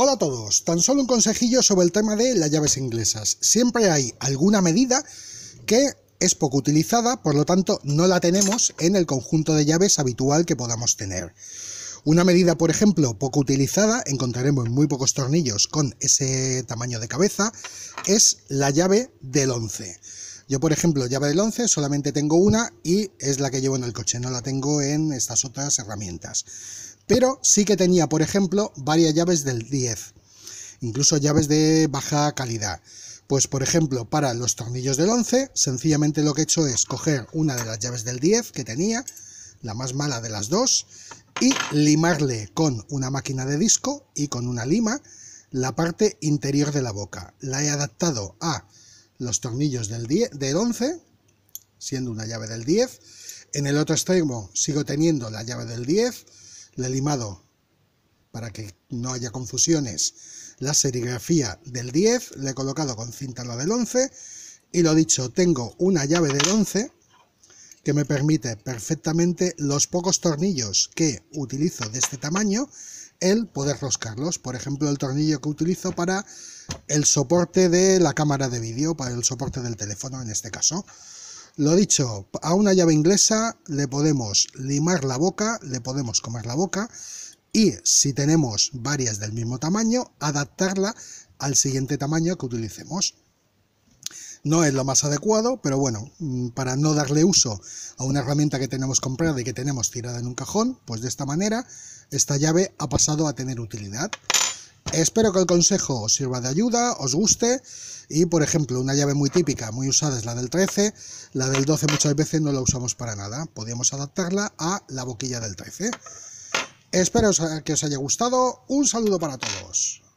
Hola a todos, tan solo un consejillo sobre el tema de las llaves inglesas. Siempre hay alguna medida que es poco utilizada, por lo tanto no la tenemos en el conjunto de llaves habitual que podamos tener. Una medida, por ejemplo, poco utilizada, encontraremos muy pocos tornillos con ese tamaño de cabeza, es la llave del 11. Yo, por ejemplo, llave del 11 solamente tengo una y es la que llevo en el coche, no la tengo en estas otras herramientas pero sí que tenía, por ejemplo, varias llaves del 10, incluso llaves de baja calidad. Pues por ejemplo, para los tornillos del 11, sencillamente lo que he hecho es coger una de las llaves del 10 que tenía, la más mala de las dos, y limarle con una máquina de disco y con una lima la parte interior de la boca. La he adaptado a los tornillos del, 11, siendo una llave del 10. En el otro extremo sigo teniendo la llave del 10 he limado para que no haya confusiones. La serigrafía del 10 le he colocado con cinta la del 11 y lo dicho, tengo una llave del 11 que me permite perfectamente los pocos tornillos que utilizo de este tamaño, el poder roscarlos. Por ejemplo, el tornillo que utilizo para el soporte de la cámara de vídeo, para el soporte del teléfono en este caso. Lo dicho, a una llave inglesa le podemos limar la boca, le podemos comer la boca y si tenemos varias del mismo tamaño, adaptarla al siguiente tamaño que utilicemos. No es lo más adecuado, pero bueno, mm, para no darle uso a una herramienta que tenemos comprada y que tenemos tirada en un cajón, pues de esta manera esta llave ha pasado a tener utilidad. Espero que el consejo os sirva de ayuda, os guste y, por ejemplo, una llave muy típica, muy usada es la del 13, la del 12 muchas veces no la usamos para nada, podríamos adaptarla a la boquilla del 13. Espero que os haya gustado, un saludo para todos.